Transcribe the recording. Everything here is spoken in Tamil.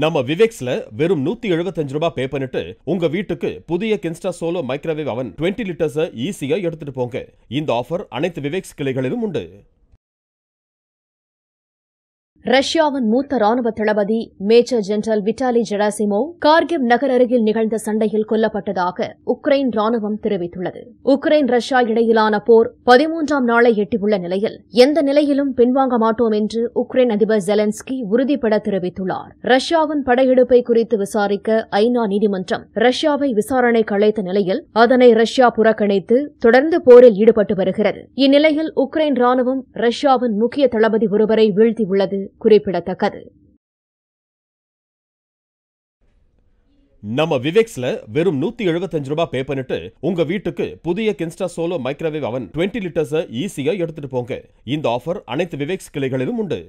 நம்ம விவேக்ஸ்ல வெறும் நூத்தி எழுபத்தஞ்சு ரூபாய் பே பண்ணிட்டு உங்க வீட்டுக்கு புதிய Kenstar solo microwave oven twenty litres ஈஸியா எடுத்துட்டு போங்க இந்த ஆஃபர் அனைத்து விவேக்ஸ் கிளைகளிலும் உண்டு ரஷ்யாவின் மூத்த ராணுவ தளபதி major general Vitaly Gerasimov Kharkiv நகர் அருகில் நிகழ்ந்த சண்டையில் கொல்லப்பட்டதாக உக்ரைன் ராணுவம் தெரிவித்துள்ளது உக்ரைன் ரஷ்யா இடையிலான போர் பதிமூன்றாம் நாளை எட்டியுள்ள நிலையில் எந்த நிலையிலும் பின்வாங்க மாட்டோம் என்று உக்ரைன் அதிபர் ஜெலன்ஸ்கி உறுதிபட தெரிவித்துள்ளார் ரஷ்யாவின் படையெடுப்பை குறித்து விசாரிக்க ஐநா நீதிமன்றம் ரஷ்யாவை விசாரணைக்கு அழைத்த நிலையில் அதனை ரஷ்யா புறக்கணித்து தொடர்ந்து போரில் ஈடுபட்டு வருகிறது இந்நிலையில் உக்ரைன் ராணுவம் ரஷ்யாவின் முக்கிய தளபதி ஒருவரை வீழ்த்தியுள்ளது குறிப்பிடத்தக்கது நம்ம விவேக்ஸ்ல வெறும் நூத்தி எழுபத்தஞ்சு ரூபாய் பே பண்ணிட்டு உங்க வீட்டுக்கு புதிய Kenstar solo microwave oven twenty litres ஈஸியா எடுத்துட்டு போங்க இந்த ஆஃபர் அனைத்து விவேக்ஸ் கிளைகளிலும் உண்டு